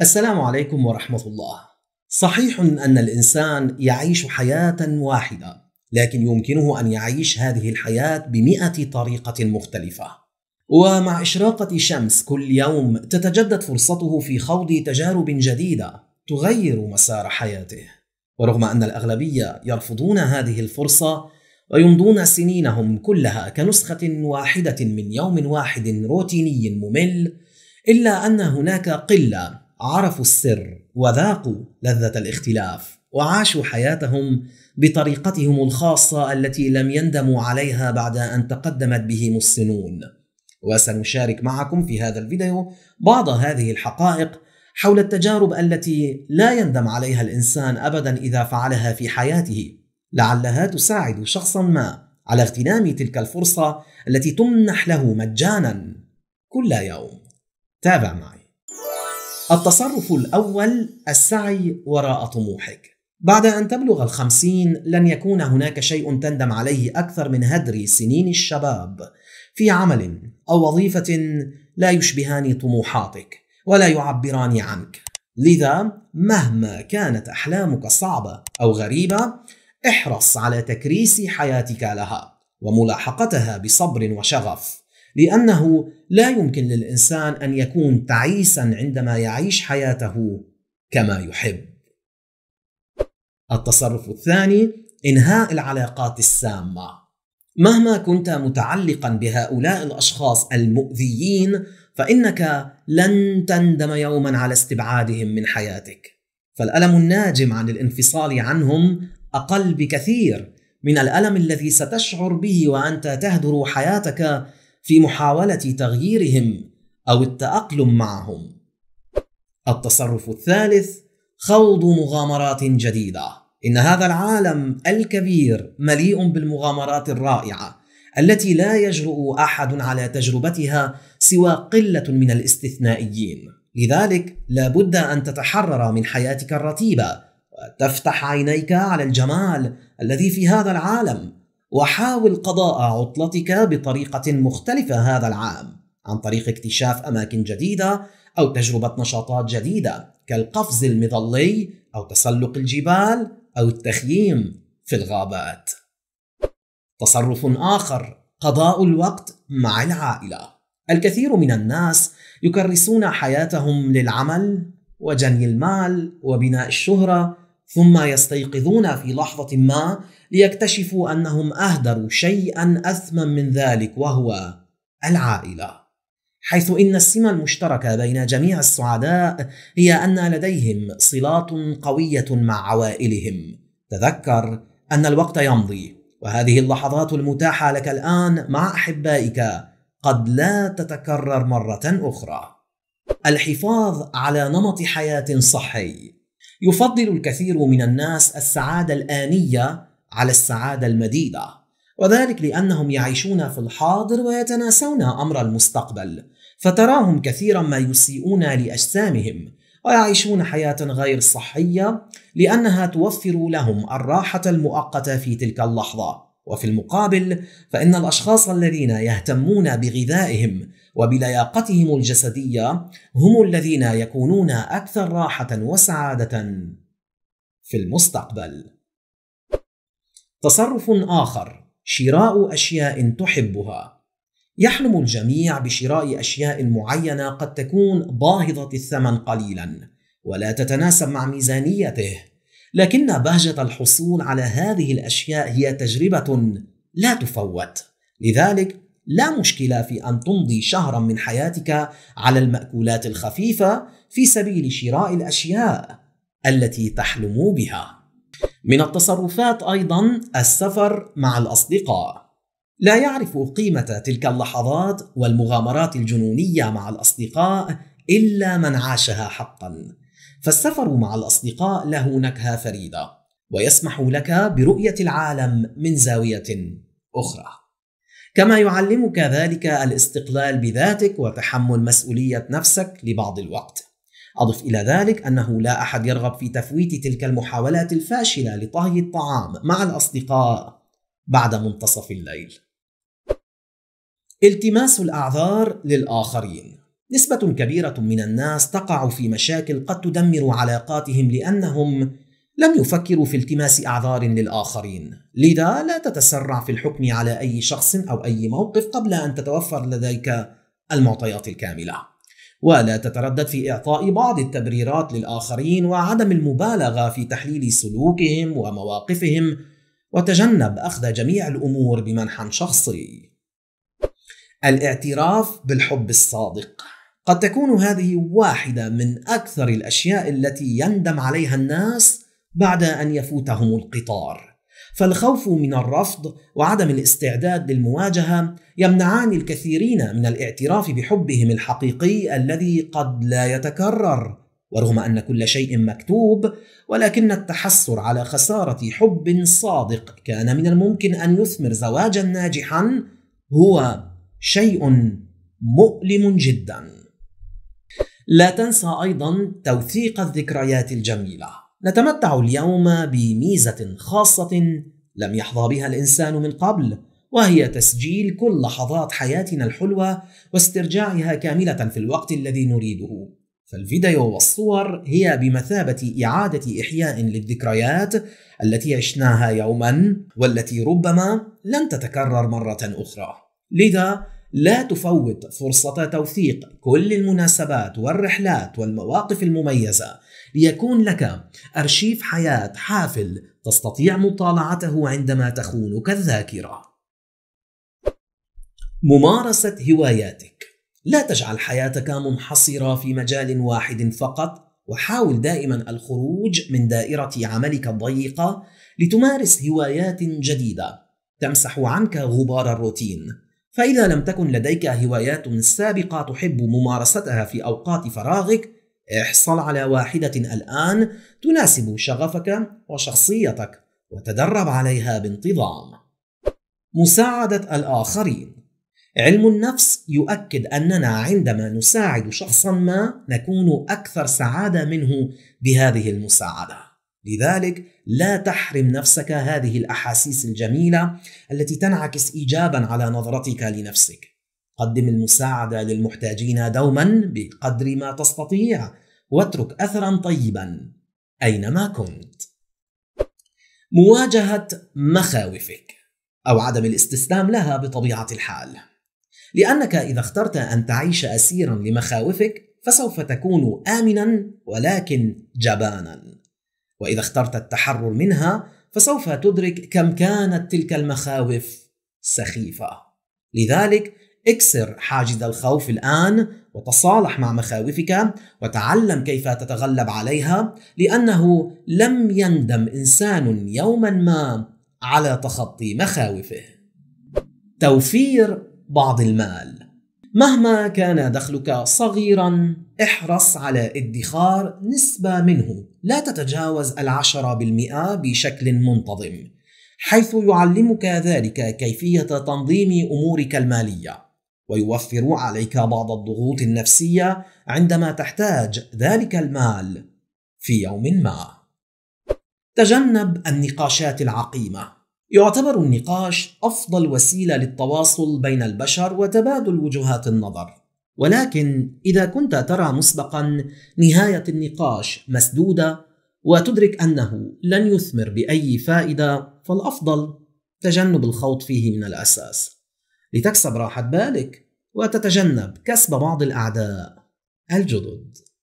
السلام عليكم ورحمة الله. صحيح أن الإنسان يعيش حياة واحدة، لكن يمكنه أن يعيش هذه الحياة بمئة طريقة مختلفة. ومع إشراقة شمس كل يوم تتجدد فرصته في خوض تجارب جديدة تغير مسار حياته. ورغم أن الأغلبية يرفضون هذه الفرصة ويمضون سنينهم كلها كنسخة واحدة من يوم واحد روتيني ممل، إلا أن هناك قلة عرفوا السر وذاقوا لذة الاختلاف وعاشوا حياتهم بطريقتهم الخاصة التي لم يندموا عليها بعد أن تقدمت بهم السنون وسنشارك معكم في هذا الفيديو بعض هذه الحقائق حول التجارب التي لا يندم عليها الإنسان أبدا إذا فعلها في حياته لعلها تساعد شخصا ما على اغتنام تلك الفرصة التي تمنح له مجانا كل يوم تابع معي التصرف الأول السعي وراء طموحك بعد أن تبلغ الخمسين لن يكون هناك شيء تندم عليه أكثر من هدر سنين الشباب في عمل أو وظيفة لا يشبهان طموحاتك ولا يعبران عنك لذا مهما كانت أحلامك صعبة أو غريبة احرص على تكريس حياتك لها وملاحقتها بصبر وشغف لأنه لا يمكن للإنسان أن يكون تعيسا عندما يعيش حياته كما يحب. التصرف الثاني إنهاء العلاقات السامة. مهما كنت متعلقا بهؤلاء الأشخاص المؤذيين فإنك لن تندم يوما على استبعادهم من حياتك. فالألم الناجم عن الانفصال عنهم أقل بكثير من الألم الذي ستشعر به وأنت تهدر حياتك في محاولة تغييرهم أو التأقلم معهم. التصرف الثالث خوض مغامرات جديدة. إن هذا العالم الكبير مليء بالمغامرات الرائعة التي لا يجرؤ أحد على تجربتها سوى قلة من الاستثنائيين. لذلك لابد أن تتحرر من حياتك الرتيبة وتفتح عينيك على الجمال الذي في هذا العالم وحاول قضاء عطلتك بطريقة مختلفة هذا العام عن طريق اكتشاف أماكن جديدة أو تجربة نشاطات جديدة كالقفز المظلي أو تسلق الجبال أو التخييم في الغابات. تصرف آخر قضاء الوقت مع العائلة. الكثير من الناس يكرسون حياتهم للعمل وجني المال وبناء الشهرة ثم يستيقظون في لحظة ما ليكتشفوا أنهم أهدروا شيئا أثمن من ذلك وهو العائلة حيث إن السمة المشتركة بين جميع السعداء هي أن لديهم صلات قوية مع عوائلهم تذكر أن الوقت يمضي وهذه اللحظات المتاحة لك الآن مع أحبائك قد لا تتكرر مرة أخرى الحفاظ على نمط حياة صحي يفضل الكثير من الناس السعادة الآنية على السعادة المديدة وذلك لأنهم يعيشون في الحاضر ويتناسون أمر المستقبل فتراهم كثيرا ما يسيئون لأجسامهم ويعيشون حياة غير صحية لأنها توفر لهم الراحة المؤقتة في تلك اللحظة وفي المقابل فإن الأشخاص الذين يهتمون بغذائهم وبلياقتهم الجسدية هم الذين يكونون أكثر راحة وسعادة في المستقبل. تصرف آخر شراء أشياء تحبها يحلم الجميع بشراء أشياء معينة قد تكون باهظة الثمن قليلا ولا تتناسب مع ميزانيته لكن بهجة الحصول على هذه الأشياء هي تجربة لا تفوت لذلك لا مشكلة في أن تمضي شهرا من حياتك على المأكولات الخفيفة في سبيل شراء الأشياء التي تحلم بها. من التصرفات أيضا السفر مع الأصدقاء. لا يعرف قيمة تلك اللحظات والمغامرات الجنونية مع الأصدقاء إلا من عاشها حقا. فالسفر مع الأصدقاء له نكهة فريدة ويسمح لك برؤية العالم من زاوية أخرى كما يعلمك ذلك الاستقلال بذاتك وتحمل مسؤولية نفسك لبعض الوقت أضف إلى ذلك أنه لا أحد يرغب في تفويت تلك المحاولات الفاشلة لطهي الطعام مع الأصدقاء بعد منتصف الليل التماس الأعذار للآخرين نسبة كبيرة من الناس تقع في مشاكل قد تدمر علاقاتهم لأنهم لم يفكروا في التماس أعذار للآخرين، لذا لا تتسرع في الحكم على أي شخص أو أي موقف قبل أن تتوفر لديك المعطيات الكاملة. ولا تتردد في إعطاء بعض التبريرات للآخرين وعدم المبالغة في تحليل سلوكهم ومواقفهم وتجنب أخذ جميع الأمور بمنحى شخصي. الاعتراف بالحب الصادق قد تكون هذه واحدة من أكثر الأشياء التي يندم عليها الناس بعد أن يفوتهم القطار. فالخوف من الرفض وعدم الاستعداد للمواجهة يمنعان الكثيرين من الاعتراف بحبهم الحقيقي الذي قد لا يتكرر، ورغم أن كل شيء مكتوب، ولكن التحسر على خسارة حب صادق كان من الممكن أن يثمر زواجا ناجحا هو شيء مؤلم جداً. لا تنسى أيضا توثيق الذكريات الجميلة نتمتع اليوم بميزة خاصة لم يحظى بها الإنسان من قبل وهي تسجيل كل لحظات حياتنا الحلوة واسترجاعها كاملة في الوقت الذي نريده فالفيديو والصور هي بمثابة إعادة إحياء للذكريات التي عشناها يوما والتي ربما لن تتكرر مرة أخرى لذا لا تفوت فرصة توثيق كل المناسبات والرحلات والمواقف المميزة ليكون لك أرشيف حياة حافل تستطيع مطالعته عندما تخونك الذاكرة. ممارسة هواياتك لا تجعل حياتك منحصرة في مجال واحد فقط وحاول دائما الخروج من دائرة عملك الضيقة لتمارس هوايات جديدة تمسح عنك غبار الروتين فإذا لم تكن لديك هوايات سابقة تحب ممارستها في أوقات فراغك احصل على واحدة الآن تناسب شغفك وشخصيتك وتدرب عليها بانتظام. مساعدة الآخرين علم النفس يؤكد أننا عندما نساعد شخصا ما نكون أكثر سعادة منه بهذه المساعدة. لذلك لا تحرم نفسك هذه الاحاسيس الجميله التي تنعكس ايجابا على نظرتك لنفسك قدم المساعده للمحتاجين دوما بقدر ما تستطيع واترك اثرا طيبا اينما كنت مواجهه مخاوفك او عدم الاستسلام لها بطبيعه الحال لانك اذا اخترت ان تعيش اسيرا لمخاوفك فسوف تكون امنا ولكن جبانا واذا اخترت التحرر منها فسوف تدرك كم كانت تلك المخاوف سخيفه لذلك اكسر حاجز الخوف الان وتصالح مع مخاوفك وتعلم كيف تتغلب عليها لانه لم يندم انسان يوما ما على تخطي مخاوفه توفير بعض المال مهما كان دخلك صغيرا احرص على ادخار نسبة منه لا تتجاوز العشرة بالمئة بشكل منتظم حيث يعلمك ذلك كيفية تنظيم أمورك المالية ويوفر عليك بعض الضغوط النفسية عندما تحتاج ذلك المال في يوم ما تجنب النقاشات العقيمة يعتبر النقاش أفضل وسيلة للتواصل بين البشر وتبادل وجهات النظر، ولكن إذا كنت ترى مسبقًا نهاية النقاش مسدودة وتدرك أنه لن يثمر بأي فائدة، فالأفضل تجنب الخوض فيه من الأساس، لتكسب راحة بالك وتتجنب كسب بعض الأعداء الجدد.